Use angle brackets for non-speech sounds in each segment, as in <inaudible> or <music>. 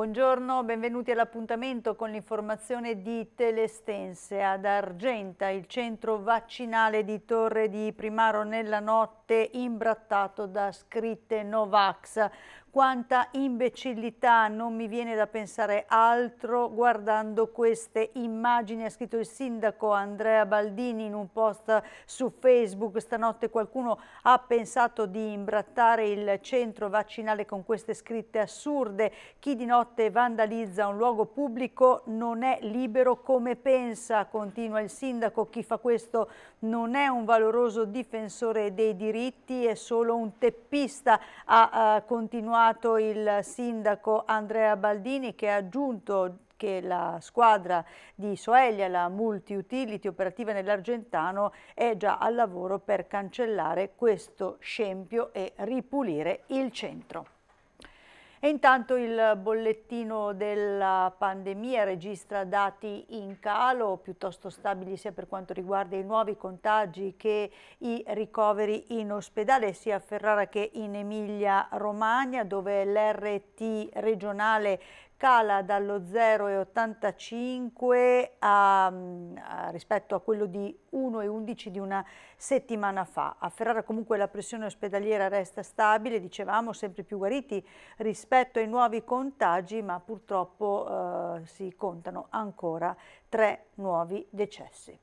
Buongiorno, benvenuti all'appuntamento con l'informazione di Telestense. Ad Argenta, il centro vaccinale di Torre di Primaro nella notte imbrattato da scritte Novax. Quanta imbecillità, non mi viene da pensare altro guardando queste immagini, ha scritto il sindaco Andrea Baldini in un post su Facebook. Stanotte qualcuno ha pensato di imbrattare il centro vaccinale con queste scritte assurde. Chi di notte vandalizza un luogo pubblico non è libero come pensa, continua il sindaco. Chi fa questo non è un valoroso difensore dei diritti, è solo un teppista a uh, eh, continuare continuato il sindaco Andrea Baldini che ha aggiunto che la squadra di Soeglia, la multi-utility operativa nell'Argentano, è già al lavoro per cancellare questo scempio e ripulire il centro. E intanto il bollettino della pandemia registra dati in calo, piuttosto stabili sia per quanto riguarda i nuovi contagi che i ricoveri in ospedale, sia a Ferrara che in Emilia Romagna, dove l'RT regionale cala dallo 0,85 a, mm, a, rispetto a quello di 1,11 di una settimana fa. A Ferrara comunque la pressione ospedaliera resta stabile, dicevamo sempre più guariti rispetto ai nuovi contagi, ma purtroppo eh, si contano ancora tre nuovi decessi.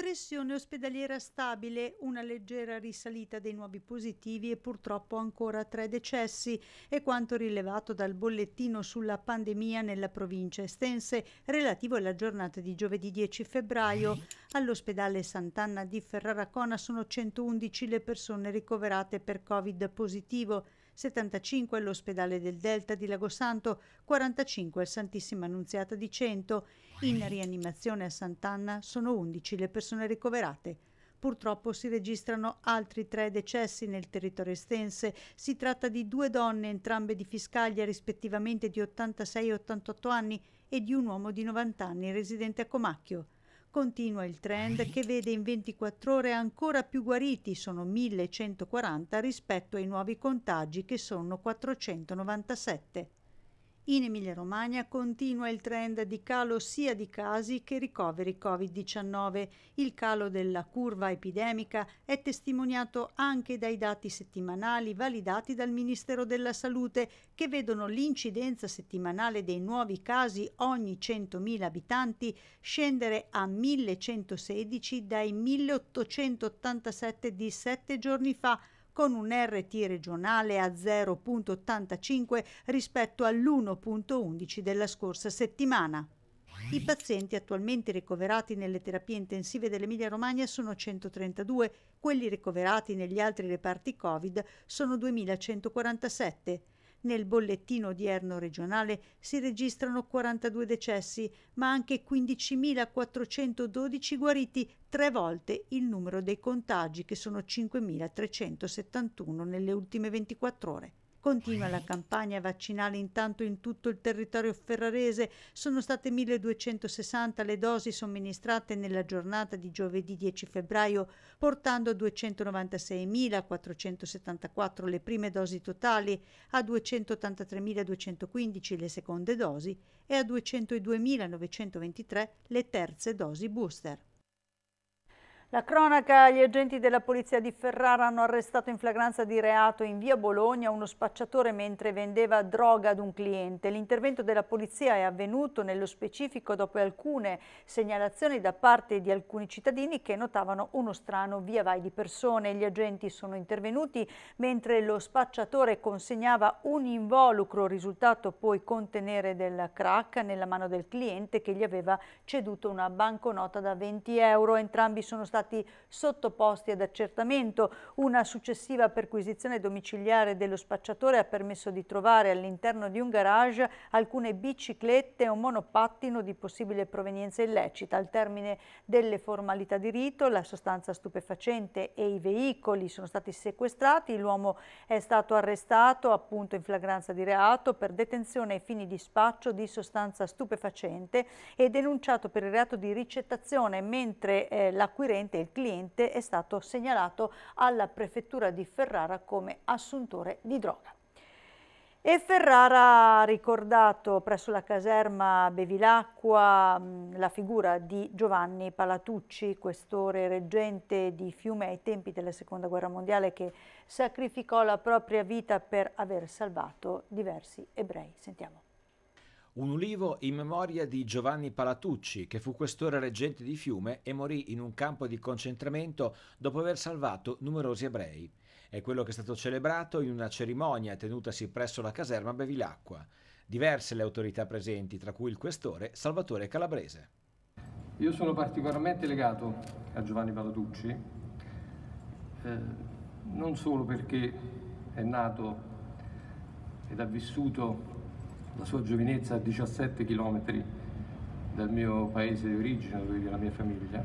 Pressione ospedaliera stabile, una leggera risalita dei nuovi positivi e purtroppo ancora tre decessi, è quanto rilevato dal bollettino sulla pandemia nella provincia estense relativo alla giornata di giovedì 10 febbraio. All'ospedale Sant'Anna di Ferrara Cona sono 111 le persone ricoverate per Covid positivo. 75 all'ospedale del Delta di Lago Santo, 45 al Santissima Annunziata di Cento. In rianimazione a Sant'Anna sono 11 le persone ricoverate. Purtroppo si registrano altri tre decessi nel territorio estense. Si tratta di due donne, entrambe di Fiscaglia, rispettivamente di 86 e 88 anni, e di un uomo di 90 anni residente a Comacchio. Continua il trend che vede in 24 ore ancora più guariti, sono 1140 rispetto ai nuovi contagi che sono 497. In Emilia-Romagna continua il trend di calo sia di casi che ricoveri Covid-19. Il calo della curva epidemica è testimoniato anche dai dati settimanali validati dal Ministero della Salute, che vedono l'incidenza settimanale dei nuovi casi ogni 100.000 abitanti scendere a 1116 dai 1887 di sette giorni fa con un RT regionale a 0.85 rispetto all'1.11 della scorsa settimana. I pazienti attualmente ricoverati nelle terapie intensive dell'Emilia Romagna sono 132, quelli ricoverati negli altri reparti Covid sono 2147. Nel bollettino odierno regionale si registrano 42 decessi, ma anche 15.412 guariti, tre volte il numero dei contagi, che sono 5.371 nelle ultime 24 ore. Continua la campagna vaccinale intanto in tutto il territorio ferrarese. Sono state 1260 le dosi somministrate nella giornata di giovedì 10 febbraio, portando a 296.474 le prime dosi totali, a 283.215 le seconde dosi e a 202.923 le terze dosi booster. La cronaca, gli agenti della polizia di Ferrara hanno arrestato in flagranza di reato in via Bologna uno spacciatore mentre vendeva droga ad un cliente. L'intervento della polizia è avvenuto nello specifico dopo alcune segnalazioni da parte di alcuni cittadini che notavano uno strano via vai di persone. Gli agenti sono intervenuti mentre lo spacciatore consegnava un involucro risultato poi contenere del crack nella mano del cliente che gli aveva ceduto una banconota da 20 euro. Entrambi sono stati stati sottoposti ad accertamento. Una successiva perquisizione domiciliare dello spacciatore ha permesso di trovare all'interno di un garage alcune biciclette e un monopattino di possibile provenienza illecita. Al termine delle formalità di rito, la sostanza stupefacente e i veicoli sono stati sequestrati. L'uomo è stato arrestato appunto in flagranza di reato per detenzione ai fini di spaccio di sostanza stupefacente e denunciato per il reato di ricettazione, mentre eh, l'acquirente Recentemente il cliente è stato segnalato alla prefettura di Ferrara come assuntore di droga. E Ferrara ha ricordato presso la caserma Bevilacqua mm, la figura di Giovanni Palatucci, questore reggente di Fiume ai tempi della Seconda Guerra Mondiale che sacrificò la propria vita per aver salvato diversi ebrei. Sentiamo un ulivo in memoria di Giovanni Palatucci, che fu questore reggente di Fiume e morì in un campo di concentramento dopo aver salvato numerosi ebrei. È quello che è stato celebrato in una cerimonia tenutasi presso la caserma Bevilacqua. Diverse le autorità presenti, tra cui il questore Salvatore Calabrese. Io sono particolarmente legato a Giovanni Palatucci, eh, non solo perché è nato ed ha vissuto la sua giovinezza a 17 km dal mio paese di origine, dove vive la mia famiglia,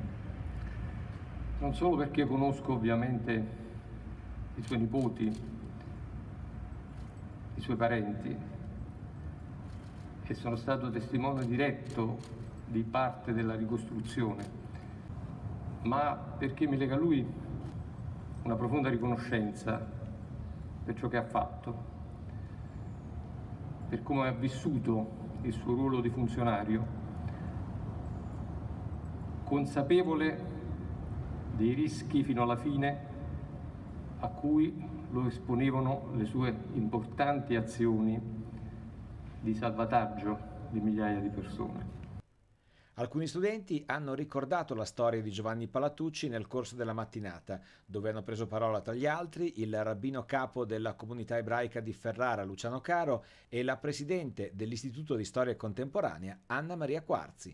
non solo perché conosco ovviamente i suoi nipoti, i suoi parenti e sono stato testimone diretto di parte della ricostruzione, ma perché mi lega a lui una profonda riconoscenza per ciò che ha fatto per come ha vissuto il suo ruolo di funzionario, consapevole dei rischi fino alla fine a cui lo esponevano le sue importanti azioni di salvataggio di migliaia di persone. Alcuni studenti hanno ricordato la storia di Giovanni Palatucci nel corso della mattinata, dove hanno preso parola tra gli altri il rabbino capo della comunità ebraica di Ferrara, Luciano Caro, e la presidente dell'Istituto di Storia Contemporanea, Anna Maria Quarzi.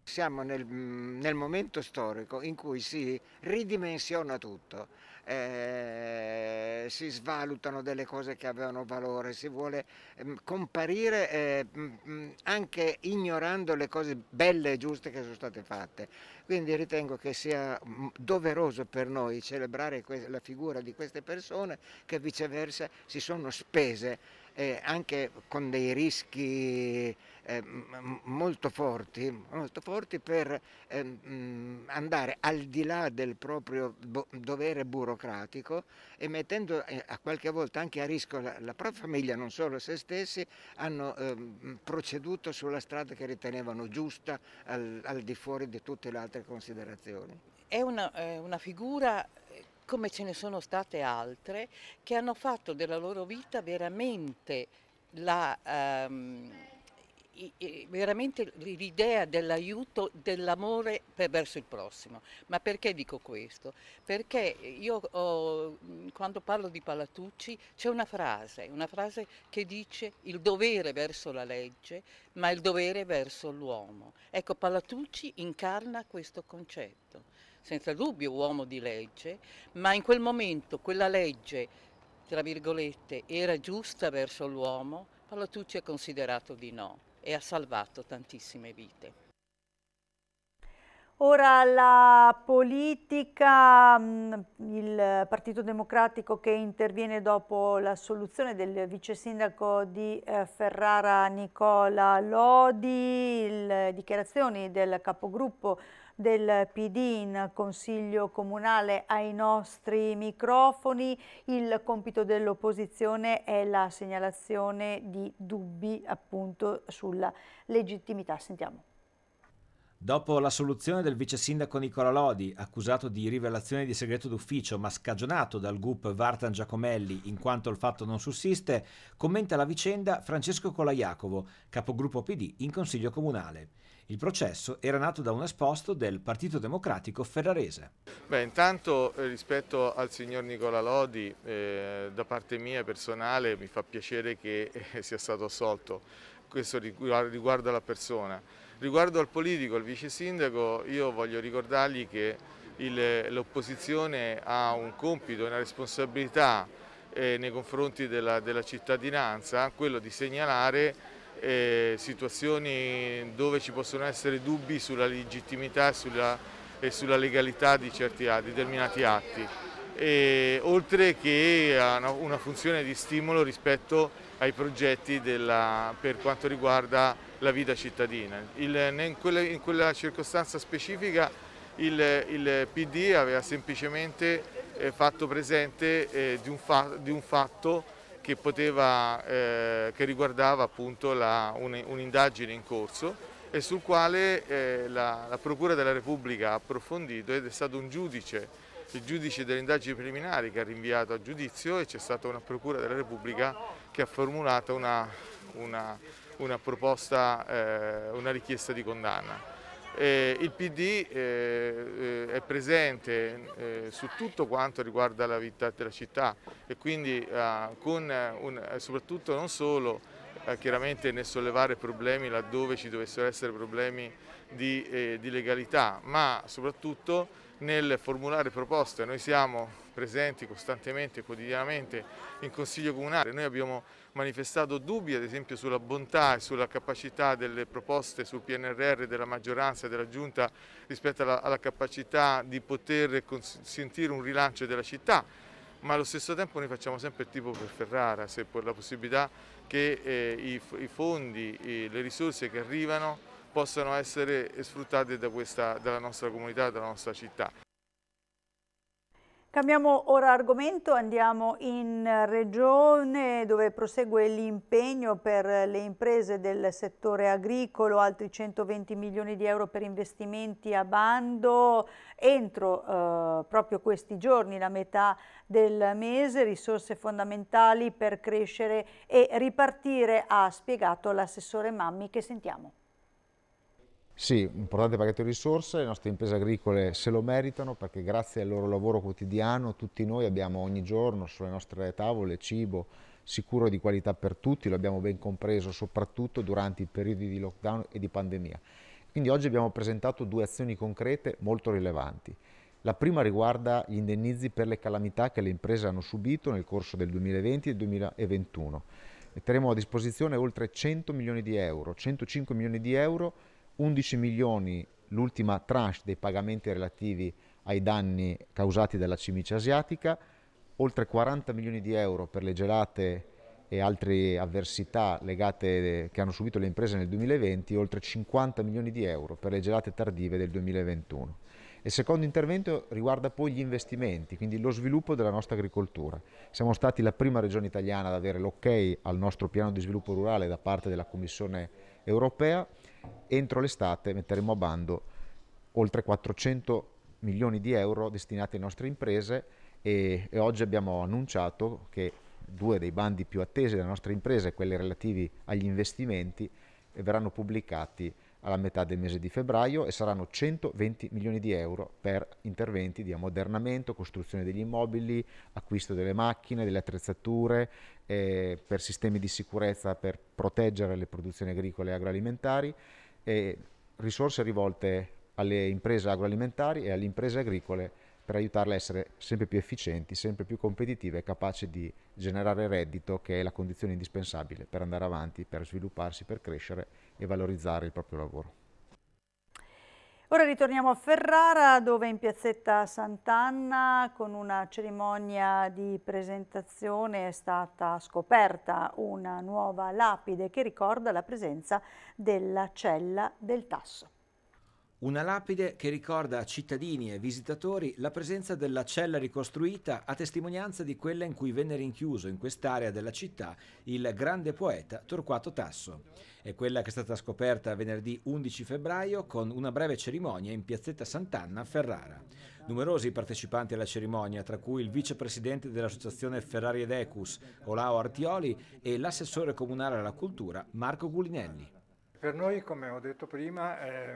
Siamo nel, mm, nel momento storico in cui si ridimensiona tutto eh, si svalutano delle cose che avevano valore, si vuole eh, comparire eh, mm, mm, anche ignorando le cose belle e giuste che sono state fatte. Quindi ritengo che sia mm, doveroso per noi celebrare la figura di queste persone che viceversa si sono spese eh, anche con dei rischi eh, molto, forti, molto, forti, per eh, andare al di là del proprio dovere burocratico e mettendo eh, a qualche volta anche a rischio la, la propria famiglia, non solo se stessi, hanno ehm, proceduto sulla strada che ritenevano giusta al, al, di fuori di tutte le altre considerazioni. È una, una figura eh, come ce ne sono state altre, che hanno fatto della loro vita veramente la, ehm, veramente l'idea dell'aiuto, dell'amore per verso il prossimo. Ma perché dico questo? Perché io oh, quando parlo di Palatucci c'è una frase, una frase che dice il dovere verso la legge, ma il dovere verso l'uomo. Ecco, Palatucci incarna questo concetto, senza dubbio uomo di legge, ma in quel momento quella legge tra virgolette, era giusta verso l'uomo, Palatucci è considerato di no e ha salvato tantissime vite. Ora la politica, mm, il Partito Democratico che interviene dopo l'assoluzione del vice sindaco di eh, Ferrara Nicola Lodi, le eh, dichiarazioni del capogruppo del PD in Consiglio Comunale ai nostri microfoni. Il compito dell'opposizione è la segnalazione di dubbi appunto sulla legittimità. Sentiamo. Dopo la soluzione del vice sindaco Nicola Lodi, accusato di rivelazione di segreto d'ufficio ma scagionato dal GUP Vartan Giacomelli in quanto il fatto non sussiste, commenta la vicenda Francesco Colaiacovo, capogruppo PD in Consiglio Comunale. Il processo era nato da un esposto del Partito Democratico Ferrarese. Beh, intanto eh, rispetto al signor Nicola Lodi, eh, da parte mia personale mi fa piacere che eh, sia stato assolto. Questo riguarda la persona Riguardo al politico, al vice sindaco, io voglio ricordargli che l'opposizione ha un compito, una responsabilità eh, nei confronti della, della, cittadinanza, quello di segnalare eh, situazioni dove ci possono essere dubbi sulla legittimità e sulla, e sulla legalità di certi atti, determinati atti, e, oltre che una, una funzione di stimolo rispetto ai progetti della, per quanto riguarda la vita cittadina. Il, in, quella, in, quella, circostanza specifica il, il PD aveva semplicemente eh, fatto presente eh, di, un fa, di, un fatto che, poteva, eh, che riguardava un'indagine un in corso e sul quale eh, la, la Procura della Repubblica ha approfondito ed è stato un giudice il giudice delle indagini preliminari che ha rinviato a giudizio e c'è stata una procura della Repubblica che ha formulato una, una, una, proposta, eh, una richiesta di condanna. Eh, il PD eh, è presente eh, su tutto quanto riguarda la vita della città e quindi eh, un, eh, soprattutto non solo chiaramente nel sollevare problemi laddove ci dovessero essere problemi di, di legalità ma soprattutto nel formulare proposte. Noi siamo presenti costantemente, e quotidianamente in Consiglio Comunale. Noi abbiamo manifestato dubbi ad esempio sulla bontà e sulla capacità delle proposte sul PNRR della maggioranza e della Giunta rispetto alla, alla capacità di poter consentire un rilancio della città ma allo stesso tempo noi facciamo sempre il tipo per Ferrara, se per la possibilità che eh, i, i, fondi, i, le risorse che arrivano possano essere sfruttate da questa, dalla nostra comunità, dalla nostra città. Cambiamo ora argomento, andiamo in regione dove prosegue l'impegno per le imprese del settore agricolo, altri 120 milioni di euro per investimenti a bando entro eh, proprio questi giorni, la metà del mese, risorse fondamentali per crescere e ripartire, ha spiegato l'assessore Mammi che sentiamo. Sì, un importante pacchetto di risorse, le nostre imprese agricole se lo meritano perché grazie al loro lavoro quotidiano tutti noi abbiamo ogni giorno sulle nostre tavole cibo sicuro di qualità per tutti, lo abbiamo ben compreso soprattutto durante i periodi di lockdown e di pandemia. Quindi oggi abbiamo presentato due azioni concrete molto rilevanti. La prima riguarda gli indennizi per le calamità che le imprese hanno subito nel corso del 2020 e 2021. Metteremo a disposizione oltre 100 milioni di euro, 105 milioni di euro 11 milioni l'ultima tranche dei pagamenti relativi ai danni causati dalla cimice asiatica, oltre 40 milioni di euro per le gelate e altre avversità legate che hanno subito le imprese nel 2020, oltre 50 milioni di euro per le gelate tardive del 2021. Il secondo intervento riguarda poi gli investimenti, quindi lo sviluppo della nostra agricoltura. Siamo stati la prima regione italiana ad avere l'ok al nostro piano di sviluppo rurale da parte della Commissione europea Entro l'estate metteremo a bando oltre 400 milioni di euro destinati alle nostre imprese e, e oggi abbiamo annunciato che due dei bandi più attesi delle nostre imprese, quelli relativi agli investimenti, verranno pubblicati alla metà del mese di febbraio e saranno 120 milioni di euro per interventi di ammodernamento, costruzione degli immobili, acquisto delle macchine, delle attrezzature, eh, per sistemi di sicurezza per proteggere le produzioni agricole e agroalimentari, e risorse rivolte alle imprese agroalimentari e alle imprese agricole per aiutarle a essere sempre più efficienti, sempre più competitive e capaci di generare reddito che è la condizione indispensabile per andare avanti, per svilupparsi, per crescere e valorizzare il proprio lavoro. Ora ritorniamo a Ferrara dove in piazzetta Sant'Anna con una cerimonia di presentazione è stata scoperta una nuova lapide che ricorda la presenza della cella del Tasso. Una lapide che ricorda a cittadini e visitatori la presenza della cella ricostruita a testimonianza di quella in cui venne rinchiuso in quest'area della città il grande poeta Torquato Tasso. È quella che è stata scoperta venerdì 11 febbraio con una breve cerimonia in piazzetta Sant'Anna a Ferrara. Numerosi partecipanti alla cerimonia, tra cui il vicepresidente dell'associazione Ferrari ed Ecus, Olao Artioli, e l'assessore comunale alla cultura, Marco Gulinelli per noi, come ho detto prima, è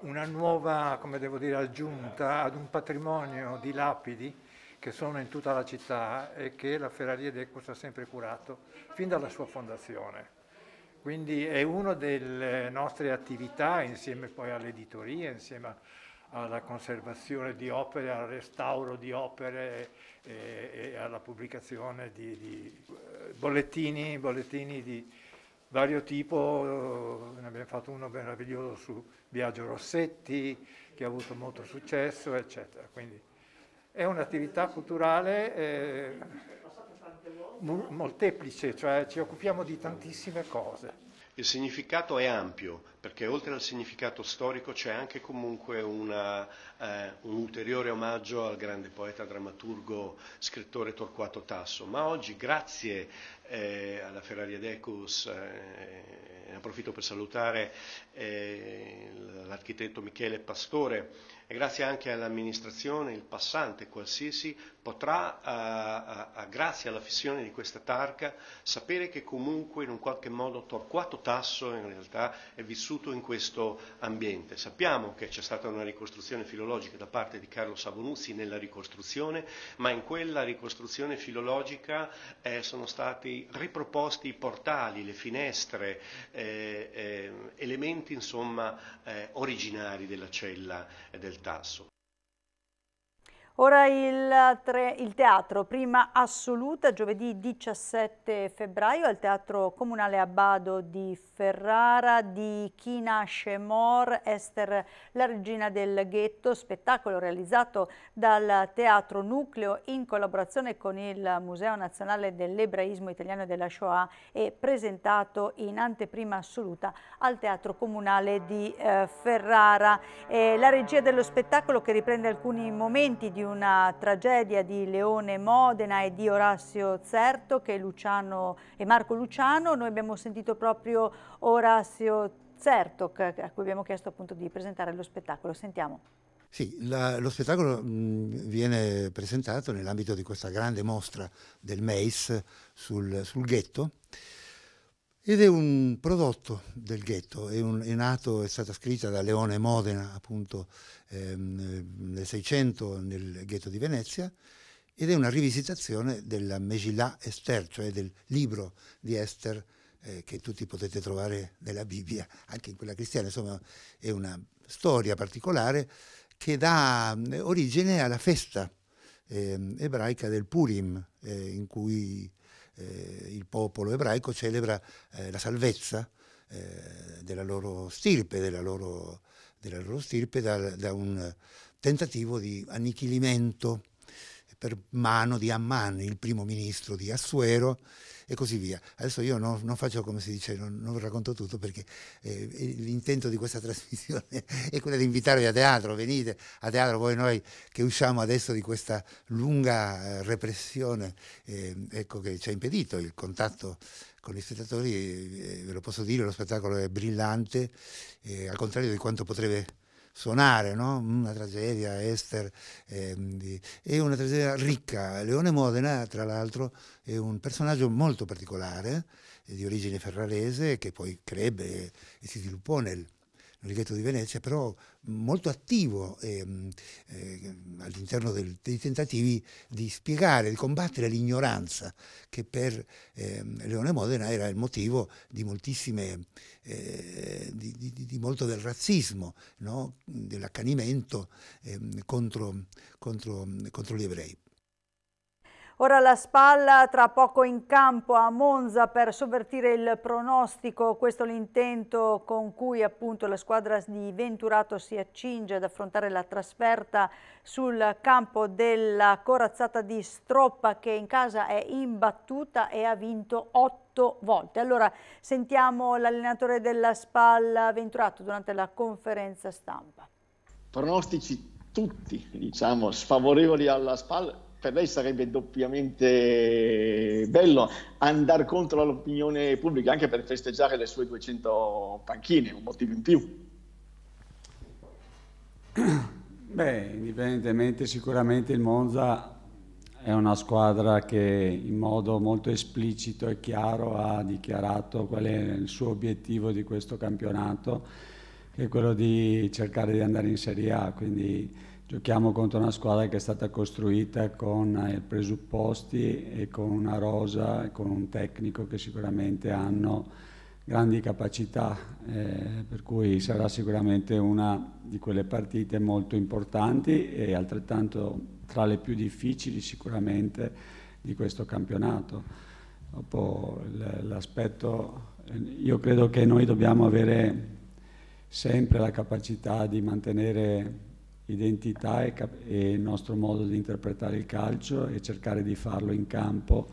una nuova dire, aggiunta ad un patrimonio di lapidi che sono in tutta la città e che la Ferraria d'Ecus ha sempre curato fin dalla sua fondazione. Quindi è una delle nostre attività, insieme poi all'editoria, insieme alla conservazione di opere, al restauro di opere e, e alla pubblicazione di, di eh, bollettini, bollettini di, vario tipo, eh, ne abbiamo fatto uno meraviglioso su Biagio Rossetti, che ha avuto molto successo, eccetera. Quindi è un'attività culturale eh, molteplice, cioè ci occupiamo di tantissime cose. Il significato è ampio, perché oltre al significato storico c'è anche comunque una, eh, un ulteriore omaggio al grande poeta, drammaturgo, scrittore Torquato Tasso. Ma oggi, grazie eh, alla Ferraria Decus, eh, approfitto per salutare eh, l'architetto Michele Pastore, e grazie anche all'amministrazione, il passante qualsiasi potrà, a, a, a, grazie alla fissione di questa tarca, sapere che comunque in un qualche modo Torquato Tasso in realtà è vissuto in questo ambiente. Sappiamo che c'è stata una ricostruzione filologica da parte di Carlo Savonuzzi nella ricostruzione, ma in quella ricostruzione filologica eh, sono stati riproposti i portali, le finestre, eh, eh, elementi insomma, eh, originari della cella eh, del Tasso. Ora il, tre, il, teatro, prima assoluta, giovedì 17 febbraio al Teatro Comunale Abbado di Ferrara di Chi nasce mor, Esther la regina del ghetto, spettacolo realizzato dal Teatro Nucleo in collaborazione con il Museo Nazionale dell'Ebraismo Italiano e della Shoah e presentato in anteprima assoluta al Teatro Comunale di eh, Ferrara. Eh, la regia dello spettacolo che riprende alcuni momenti di una tragedia di Leone Modena e di Orazio Certo che Luciano, e Marco Luciano. Noi abbiamo sentito proprio Orazio Certo a cui abbiamo chiesto appunto di presentare lo spettacolo. Sentiamo. Sì, la, lo spettacolo mh, viene presentato nell'ambito di questa grande mostra del MEIS sul, sul ghetto ed è un prodotto del ghetto, è, un, è, nato, è stata scritta da Leone Modena, appunto ehm, nel 600 nel ghetto di Venezia, ed è una rivisitazione della Megillah Esther, cioè del libro di Esther eh, che tutti potete trovare nella Bibbia, anche in quella cristiana, insomma è una storia particolare che dà eh, origine alla festa eh, ebraica del Purim, eh, in cui eh, il popolo ebraico celebra eh, la salvezza eh, della loro stirpe, della loro, della loro stirpe da, da, un tentativo di annichilimento per mano di Amman, il primo ministro di Assuero, e così via. Adesso io non, non faccio come si dice, non, non racconto tutto perché eh, l'intento di questa <laughs> trasmissione è quello di invitarvi a teatro, venite a teatro voi noi che usciamo adesso di questa lunga eh, repressione eh, ecco, che ci ha impedito il contatto con gli spettatori, eh, eh, ve lo posso dire, lo spettacolo è brillante, al contrario di quanto potrebbe suonare, no? una tragedia, Esther, eh, è una tragedia ricca. Leone Modena, tra l'altro, è un personaggio molto particolare, di origine ferrarese, che poi crebbe e si sviluppò nel Rigetto di Venezia, però molto attivo ehm, eh, all'interno dei tentativi di spiegare, di combattere l'ignoranza, che per ehm, Leone Modena era il motivo di moltissime, eh, di, di, di, molto del razzismo, no? dell'accanimento ehm, contro, contro, contro gli ebrei. Ora la spalla tra poco in campo a Monza per sovvertire il pronostico, questo è l'intento con cui appunto la squadra di Venturato si accinge ad affrontare la trasferta sul campo della corazzata di Stroppa che in casa è imbattuta e ha vinto 8 volte. Allora sentiamo l'allenatore della Spalla Venturato durante la conferenza stampa. Pronostici tutti, diciamo, sfavorevoli alla Spalla per lei sarebbe doppiamente bello andare contro l'opinione pubblica anche per festeggiare le sue 200 panchine, un motivo in più. Beh, indipendentemente sicuramente il Monza è una squadra che in modo molto esplicito e chiaro ha dichiarato qual è il suo obiettivo di questo campionato, che è quello di cercare di andare in Serie A, quindi Giochiamo contro una squadra che è stata costruita con i eh, presupposti e con una rosa e con un tecnico che sicuramente hanno grandi capacità, eh, per cui sarà sicuramente una di quelle partite molto importanti e altrettanto tra le più difficili sicuramente di questo campionato. Dopo l'aspetto, io credo che noi dobbiamo avere sempre la capacità di mantenere identità e, e, il nostro modo di interpretare il calcio e cercare di farlo in campo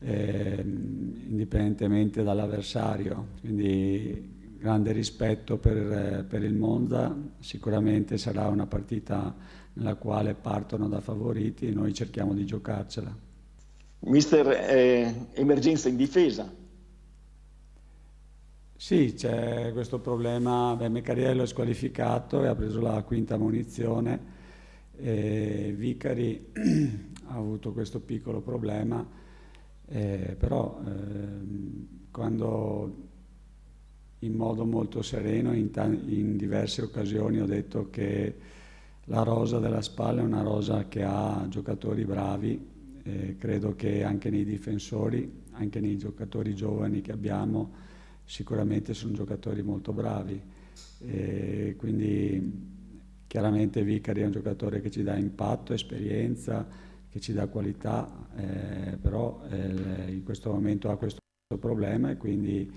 eh, indipendentemente dall'avversario. Quindi grande rispetto per, per, il Monza, sicuramente sarà una partita nella quale partono da favoriti e noi cerchiamo di giocarcela. Mister eh, Emergenza in difesa, sì, c'è questo problema, beh, Meccariello è squalificato e ha preso la quinta munizione, Vicari <clears throat> ha avuto questo piccolo problema, eh, però eh, quando in modo molto sereno in, in, diverse occasioni ho detto che la rosa della spalla è una rosa che ha giocatori bravi, eh, credo che anche nei difensori, anche nei giocatori giovani che abbiamo, sicuramente sono giocatori molto bravi, e quindi chiaramente Vicari è un giocatore che ci dà impatto, esperienza, che ci dà qualità, eh, però eh, in questo momento ha questo problema e quindi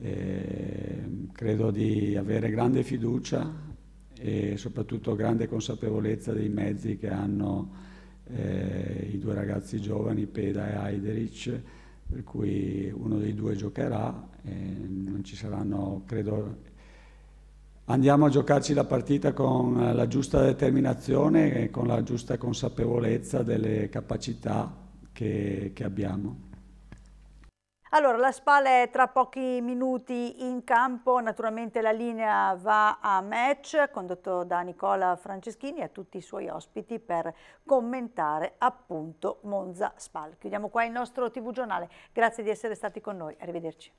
eh, credo di avere grande fiducia e soprattutto grande consapevolezza dei mezzi che hanno eh, i due ragazzi giovani, Peda e Heiderich per cui uno dei due giocherà e non ci saranno, credo, andiamo a giocarci la partita con la giusta determinazione e con la giusta consapevolezza delle capacità che, che abbiamo. Allora, la è tra pochi minuti in campo, naturalmente la linea va a match condotto da Nicola Franceschini e tutti i suoi ospiti per commentare appunto Monza Spal. Chiudiamo qua il nostro TV giornale, grazie di essere stati con noi, arrivederci.